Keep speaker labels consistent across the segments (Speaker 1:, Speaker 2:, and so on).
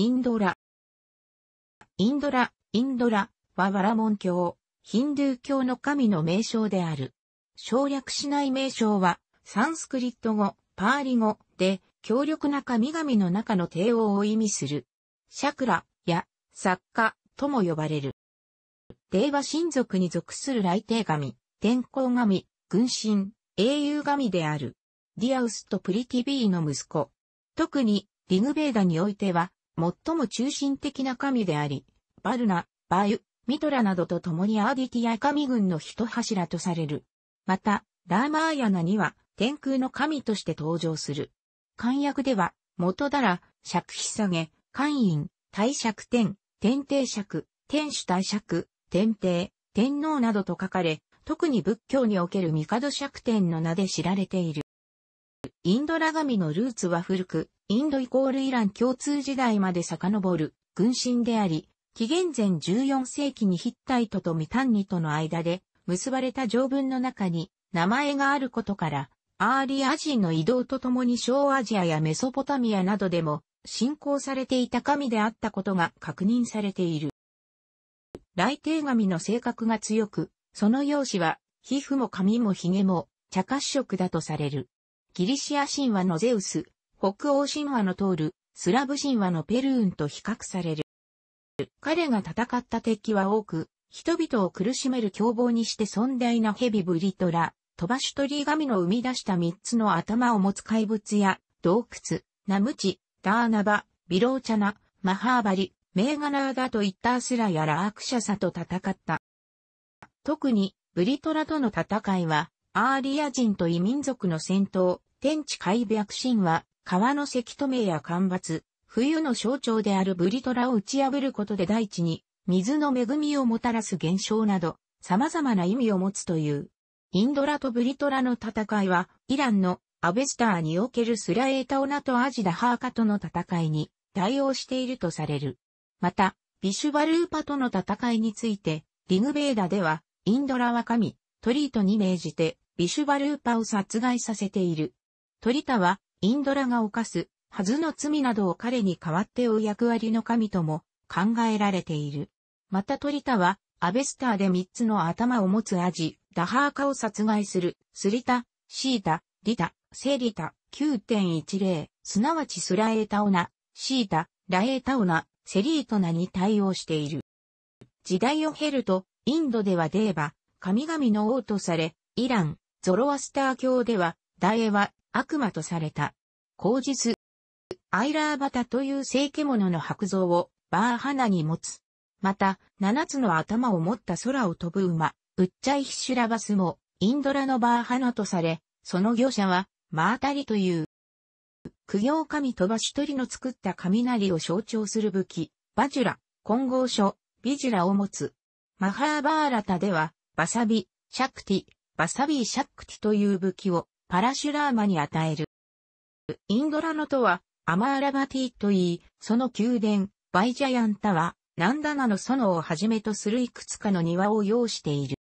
Speaker 1: インドラ。インドラ、インドラはワラモン教、ヒンドゥー教の神の名称である。省略しない名称は、サンスクリット語、パーリ語で、強力な神々の中の帝王を意味する。シャクラや作家とも呼ばれる。デーバ神族に属する来帝神、天候神、軍神、英雄神である。ディアウスとプリティビーの息子。特に、リグベーダにおいては、最も中心的な神であり、バルナ、バユ、ミトラなどと共にアーディティア神群の一柱とされる。また、ラーマーヤナには天空の神として登場する。漢訳では、元だら、尺ひさげ、官員、大釈天、天帝釈、天主大釈、天帝、天皇などと書かれ、特に仏教における帝釈天の名で知られている。インドラ神のルーツは古く、インドイコールイラン共通時代まで遡る軍神であり、紀元前14世紀にヒッタイトとミタンニとの間で結ばれた条文の中に名前があることから、アーリア人の移動とともに小アジアやメソポタミアなどでも信仰されていた神であったことが確認されている。雷帝神の性格が強く、その容姿は皮膚も髪も髭も茶褐色だとされる。ギリシア神話のゼウス、北欧神話のトール、スラブ神話のペルーンと比較される。彼が戦った敵は多く、人々を苦しめる凶暴にして尊大なヘビブリトラ、飛ばし鳥神の生み出した三つの頭を持つ怪物や、洞窟、ナムチ、ダーナバ、ビローチャナ、マハーバリ、メーガナーダといったアスラやラークシャサと戦った。特に、ブリトラとの戦いは、アーリア人と異民族の戦闘、天地開白神は、川の石止めや干ばつ、冬の象徴であるブリトラを打ち破ることで大地に、水の恵みをもたらす現象など、様々な意味を持つという。インドラとブリトラの戦いは、イランのアベスターにおけるスラエータオナとアジダハーカとの戦いに対応しているとされる。また、ビシュバルーパとの戦いについて、リグベーダでは、インドラは神、トリートに命じて、ビシュバルーパを殺害させている。鳥田は、インドラが犯す、はずの罪などを彼に代わって追う役割の神とも考えられている。また鳥田は、アベスターで三つの頭を持つアジ、ダハーカを殺害する、スリタ、シータ、リタ、セリタ、9.10、すなわちスラエータオナ、シータ、ラエータオナ、セリートナに対応している。時代を経ると、インドではデーバ、神々の王とされ、イラン、ゾロアスター教では、ダエは悪魔とされた。口実。アイラーバタという聖獣の白像をバーハナに持つ。また、七つの頭を持った空を飛ぶ馬、ウッチャイヒシュラバスも、インドラのバーハナとされ、その業者は、マータリという。苦行神飛ばし鳥の作った雷を象徴する武器、バジュラ、混合書、ビジュラを持つ。マハーバーラタでは、バサビ、シャクティ、バサビーシャックティという武器をパラシュラーマに与える。インドラノとはアマーラバティと言い、その宮殿、バイジャヤンタは、ナンダナの園をはじめとするいくつかの庭を要している。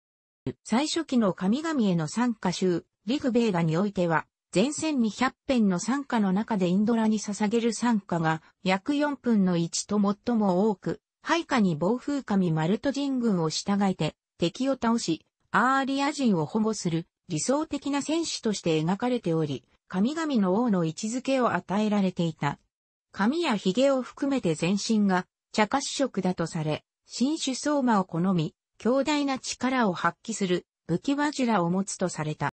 Speaker 1: 最初期の神々への参加集、リグベーダにおいては、前線1 0 0編の参加の中でインドラに捧げる参加が約4分の1と最も多く、配下に暴風神マルト人軍を従えて敵を倒し、アーリア人を保護する理想的な戦士として描かれており、神々の王の位置づけを与えられていた。髪や髭を含めて全身が茶褐色だとされ、新種相馬を好み、強大な力を発揮する武器ワジュラを持つとされた。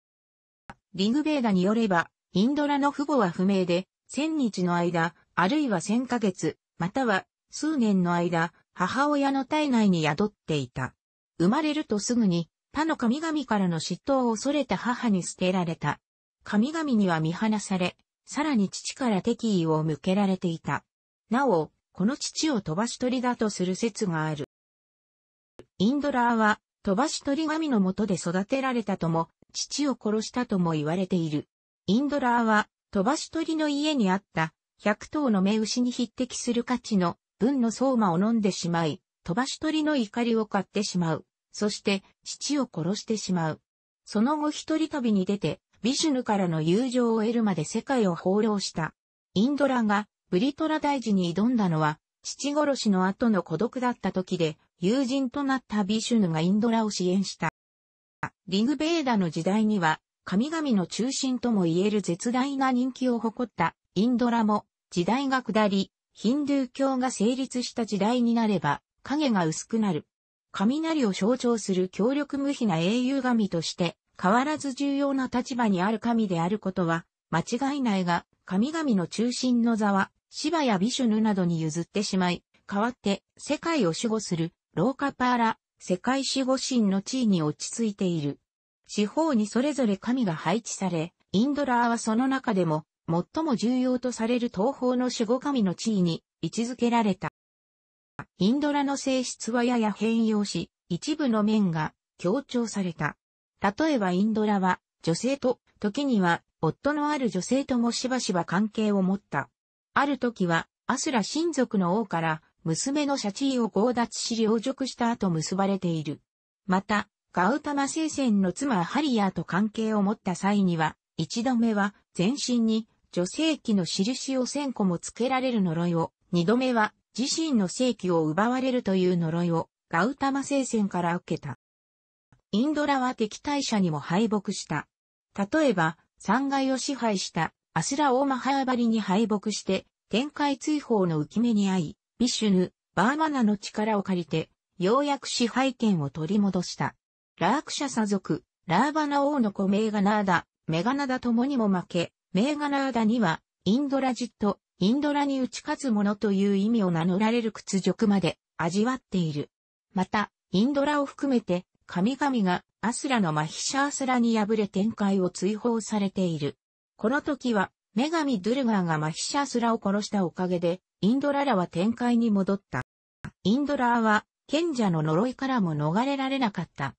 Speaker 1: リグベーダによれば、インドラの父母は不明で、千日の間、あるいは千ヶ月、または数年の間、母親の体内に宿っていた。生まれるとすぐに他の神々からの嫉妬を恐れた母に捨てられた。神々には見放され、さらに父から敵意を向けられていた。なお、この父を飛ばし鳥だとする説がある。インドラーは、飛ばし鳥神のもとで育てられたとも、父を殺したとも言われている。インドラーは、飛ばし鳥の家にあった、百頭の目牛に匹敵する価値の、分の相馬を飲んでしまい、飛ばし鳥の怒りを買ってしまう。そして父を殺してしまう。その後一人旅に出て、ビシュヌからの友情を得るまで世界を放浪した。インドラがブリトラ大事に挑んだのは、父殺しの後の孤独だった時で、友人となったビシュヌがインドラを支援した。リグベーダの時代には、神々の中心とも言える絶大な人気を誇ったインドラも、時代が下り、ヒンドゥー教が成立した時代になれば、影が薄くなる。雷を象徴する強力無比な英雄神として、変わらず重要な立場にある神であることは、間違いないが、神々の中心の座は、芝やビシュヌなどに譲ってしまい、代わって世界を守護するローカパーラ、世界守護神の地位に落ち着いている。四方にそれぞれ神が配置され、インドラーはその中でも最も重要とされる東方の守護神の地位に位置づけられた。インドラの性質はやや変容し、一部の面が強調された。例えばインドラは女性と、時には夫のある女性ともしばしば関係を持った。ある時はアスラ親族の王から娘のシャチーを強奪し領辱した後結ばれている。また、ガウタマ聖戦の妻ハリヤーと関係を持った際には、一度目は全身に女性器の印を1000個もつけられる呪いを、二度目は自身の正規を奪われるという呪いをガウタマ聖戦から受けた。インドラは敵対者にも敗北した。例えば、三階を支配したアスラ・オーマハーバリに敗北して、天界追放の浮き目に遭い、ビシュヌ、バーマナの力を借りて、ようやく支配権を取り戻した。ラークシャサ族、ラーバナ王の子メーガナーダ、メガナダともにも負け、メーガナーダには、インドラジット、インドラに打ち勝つ者という意味を名乗られる屈辱まで味わっている。また、インドラを含めて、神々がアスラのマヒシャースラに敗れ展開を追放されている。この時は、女神ドゥルガーがマヒシャースラを殺したおかげで、インドラらは展開に戻った。インドラは、賢者の呪いからも逃れられなかった。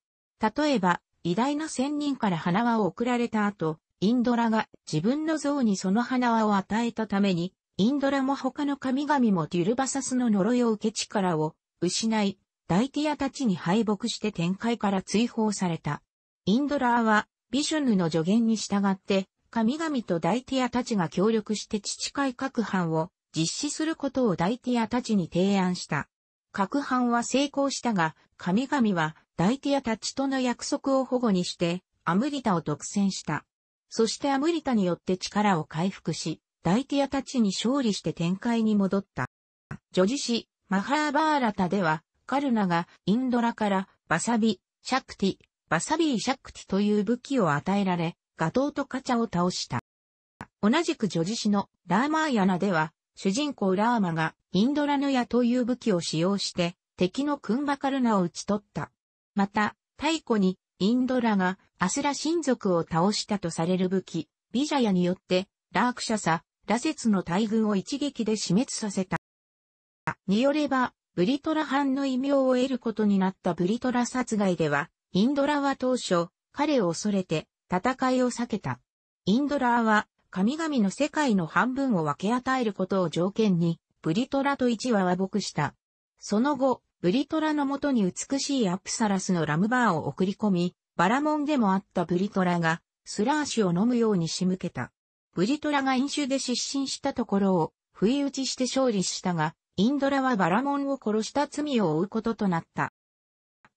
Speaker 1: 例えば、偉大な仙人から花輪を贈られた後、インドラが自分の像にその花輪を与えたために、インドラも他の神々もデュルバサスの呪いを受け力を失い、ダイティアたちに敗北して天界から追放された。インドラーは、ビシュヌの助言に従って、神々とダイティアたちが協力して父会各藩を実施することをダイティアたちに提案した。各藩は成功したが、神々はダイティアたちとの約束を保護にして、アムリタを独占した。そしてアムリタによって力を回復し、ダイティアたちに勝利して展開に戻った。女児史、マハーバーラタでは、カルナがインドラからバサビ、シャクティ、バサビーシャクティという武器を与えられ、ガトーとカチャを倒した。同じく女児史のラーマーヤナでは、主人公ラーマがインドラヌヤという武器を使用して、敵のクンバカルナを討ち取った。また、太古にインドラがアスラ親族を倒したとされる武器、ビジャヤによって、ラークシャサ、羅刹の大軍を一撃で死滅させた。によれば、ブリトラ藩の異名を得ることになったブリトラ殺害では、インドラは当初、彼を恐れて、戦いを避けた。インドラは、神々の世界の半分を分け与えることを条件に、ブリトラと一話は僕した。その後、ブリトラのもとに美しいアプサラスのラムバーを送り込み、バラモンでもあったブリトラが、スラーシを飲むように仕向けた。ブリトラが飲酒で失神したところを、不意打ちして勝利したが、インドラはバラモンを殺した罪を負うこととなった。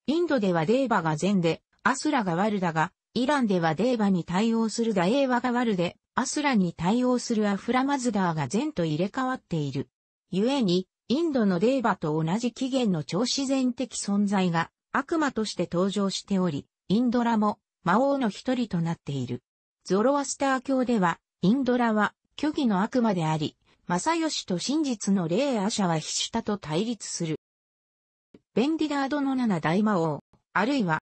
Speaker 1: インドではデーバが善で、アスラが悪だが、イランではデーバに対応するダエーワが悪で、アスラに対応するアフラマズダーが善と入れ替わっている。故に、インドのデーバと同じ起源の超自然的存在が悪魔として登場しており、インドラも魔王の一人となっている。ゾロアスター教では、インドラは虚偽の悪魔であり、正義と真実の霊アシャは必死だと対立する。ベンディラードの七大魔王、あるいは、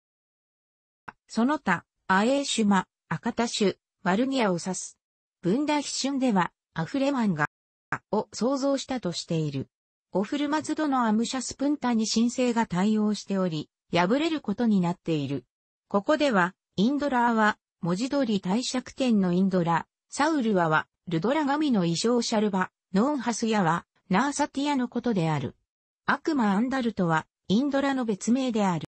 Speaker 1: その他、アエーシュマ、アカタシュ、ワルニアを指す。文大ュ春では、アフレマンガ、を創造したとしている。オフルマズドのアムシャスプンタに申請が対応しており、破れることになっている。ここでは、インドラーは、文字通り帝釈天のインドラ、サウルワは、ルドラ神の衣装シャルバ、ノーンハスヤは、ナーサティアのことである。悪魔アンダルトは、インドラの別名である。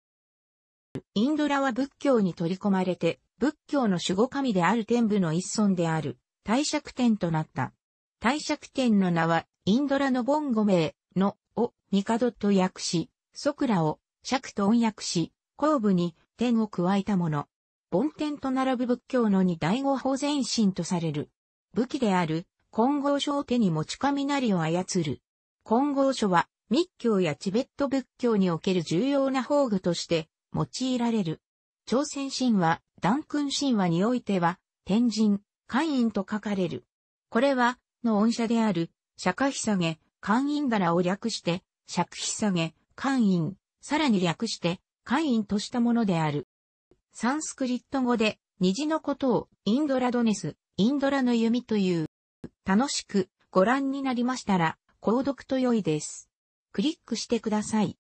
Speaker 1: インドラは仏教に取り込まれて、仏教の守護神である天部の一尊である、帝釈天となった。帝釈天の名は、インドラのボンゴ名の、を、カッと訳し、ソクラを、釈と音訳し、後部に、天を加えたもの。梵天と並ぶ仏教の二大五法前進とされる。武器である、金剛書を手に持ち雷を操る。金剛書は、密教やチベット仏教における重要な宝具として用いられる。朝鮮神話、断君神話においては、天神、官印と書かれる。これは、の恩赦である、釈迦下げ、官印柄を略して、釈迦下げ、官印、さらに略して、官印としたものである。サンスクリット語で、虹のことを、インドラドネス、インドラの弓という。楽しくご覧になりましたら、購読と良いです。クリックしてください。